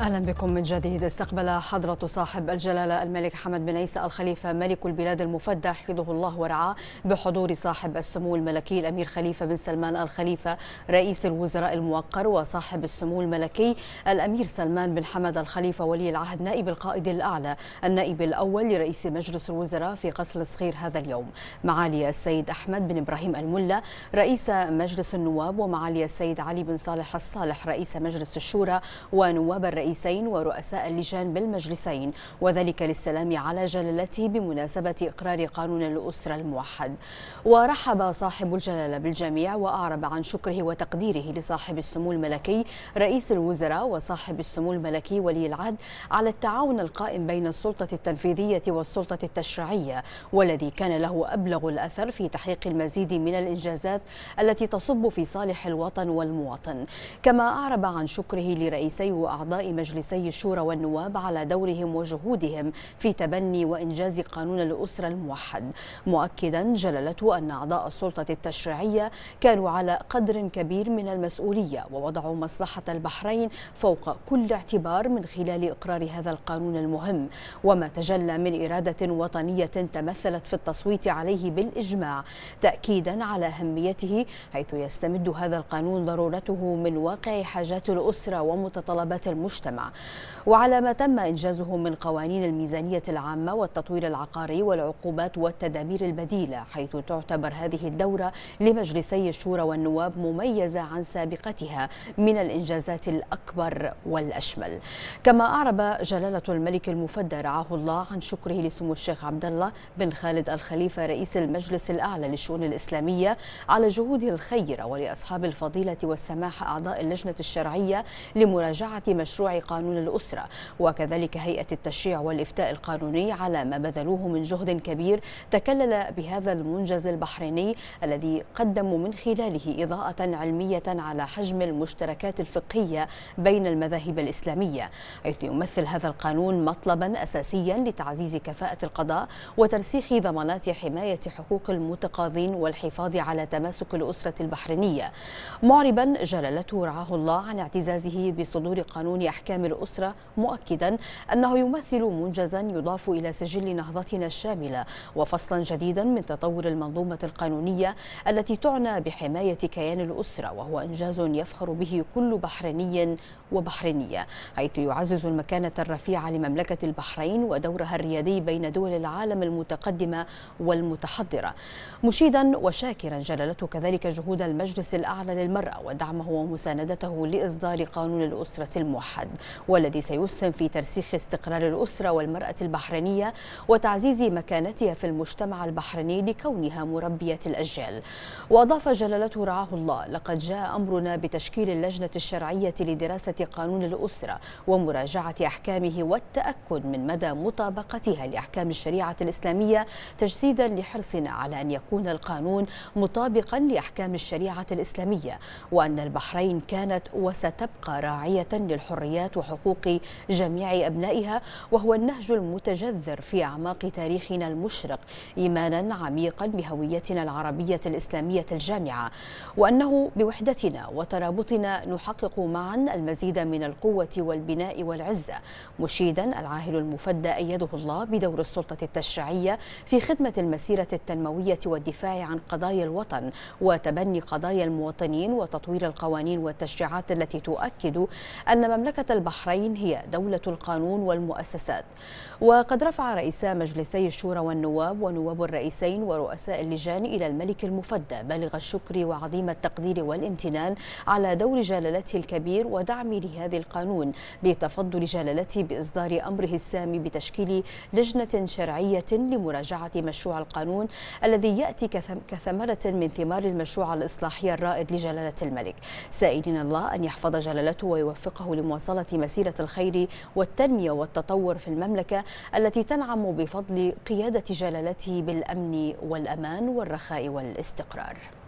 أهلا بكم من جديد استقبل حضرة صاحب الجلالة الملك حمد بن عيسى الخليفة ملك البلاد المفدى حفظه الله ورعاه بحضور صاحب السمو الملكي الأمير خليفة بن سلمان الخليفة رئيس الوزراء الموقر وصاحب السمو الملكي الأمير سلمان بن حمد الخليفة ولي العهد نائب القائد الأعلى النائب الأول لرئيس مجلس الوزراء في قصر الصغير هذا اليوم معالي السيد أحمد بن إبراهيم الملا رئيس مجلس النواب ومعالي السيد علي بن صالح الصالح رئيس مجلس الشورى ونواب الرئيس الرئيسين ورؤساء اللجان بالمجلسين وذلك للسلام على جلالته بمناسبة إقرار قانون الأسرة الموحد ورحب صاحب الجلالة بالجميع وأعرب عن شكره وتقديره لصاحب السمو الملكي رئيس الوزراء وصاحب السمو الملكي ولي العهد على التعاون القائم بين السلطة التنفيذية والسلطة التشريعية والذي كان له أبلغ الأثر في تحقيق المزيد من الإنجازات التي تصب في صالح الوطن والمواطن كما أعرب عن شكره لرئيسي وأعضاء مجلسي الشورى والنواب على دورهم وجهودهم في تبني وإنجاز قانون الأسرة الموحد مؤكدا جلالته أن أعضاء السلطة التشريعية كانوا على قدر كبير من المسؤولية ووضعوا مصلحة البحرين فوق كل اعتبار من خلال إقرار هذا القانون المهم وما تجلى من إرادة وطنية تمثلت في التصويت عليه بالإجماع تأكيدا على أهميته حيث يستمد هذا القانون ضرورته من واقع حاجات الأسرة ومتطلبات المجتمع المجتمع وعلى ما تم إنجازه من قوانين الميزانية العامة والتطوير العقاري والعقوبات والتدابير البديلة حيث تعتبر هذه الدورة لمجلسي الشورى والنواب مميزة عن سابقتها من الإنجازات الأكبر والأشمل كما أعرب جلالة الملك المفدى رعاه الله عن شكره لسمو الشيخ عبد الله بن خالد الخليفة رئيس المجلس الأعلى للشؤون الإسلامية على جهوده الخيرة ولأصحاب الفضيلة والسماح أعضاء اللجنة الشرعية لمراجعة مشروع قانون الأسرة وكذلك هيئة التشريع والإفتاء القانوني على ما بذلوه من جهد كبير تكلل بهذا المنجز البحريني الذي قدموا من خلاله إضاءة علمية على حجم المشتركات الفقهية بين المذاهب الإسلامية حيث يمثل هذا القانون مطلبا أساسيا لتعزيز كفاءة القضاء وترسيخ ضمانات حماية حقوق المتقاضين والحفاظ على تماسك الأسرة البحرينية معربا جلالته رعاه الله عن اعتزازه بصدور قانون أحكام أحكام الأسرة مؤكدا أنه يمثل منجزا يضاف إلى سجل نهضتنا الشاملة وفصلا جديدا من تطور المنظومة القانونية التي تعنى بحماية كيان الأسرة وهو إنجاز يفخر به كل بحريني وبحرينية حيث يعزز المكانة الرفيعة لمملكة البحرين ودورها الريادي بين دول العالم المتقدمة والمتحضرة مشيدا وشاكرا جلالته كذلك جهود المجلس الأعلى للمرأة ودعمه ومساندته لإصدار قانون الأسرة الموحد والذي سيسهم في ترسيخ استقرار الأسرة والمرأة البحرينية وتعزيز مكانتها في المجتمع البحريني لكونها مربية الأجيال وأضاف جلالته رعاه الله لقد جاء أمرنا بتشكيل اللجنة الشرعية لدراسة قانون الأسرة ومراجعة أحكامه والتأكد من مدى مطابقتها لأحكام الشريعة الإسلامية تجسيدا لحرصنا على أن يكون القانون مطابقا لأحكام الشريعة الإسلامية وأن البحرين كانت وستبقى راعية للحريات وحقوق جميع أبنائها وهو النهج المتجذر في أعماق تاريخنا المشرق إيمانا عميقا بهويتنا العربية الإسلامية الجامعة وأنه بوحدتنا وترابطنا نحقق معا المزيد من القوة والبناء والعزة مشيدا العاهل المفدى أيده الله بدور السلطة التشريعية في خدمة المسيرة التنموية والدفاع عن قضايا الوطن وتبني قضايا المواطنين وتطوير القوانين والتشريعات التي تؤكد أن مملكة البحرين هي دولة القانون والمؤسسات وقد رفع رئيسا مجلسي الشورى والنواب ونواب الرئيسين ورؤساء اللجان إلى الملك المفدى بالغ الشكر وعظيم التقدير والامتنان على دور جلالته الكبير ودعمه لهذا القانون بتفضل جلالته بإصدار أمره السامي بتشكيل لجنة شرعية لمراجعة مشروع القانون الذي يأتي كثمرة من ثمار المشروع الإصلاحي الرائد لجلالة الملك سائلين الله أن يحفظ جلالته ويوفقه لمواصلة مسيرة الخير والتنمية والتطور في المملكة التي تنعم بفضل قيادة جلالته بالأمن والأمان والرخاء والاستقرار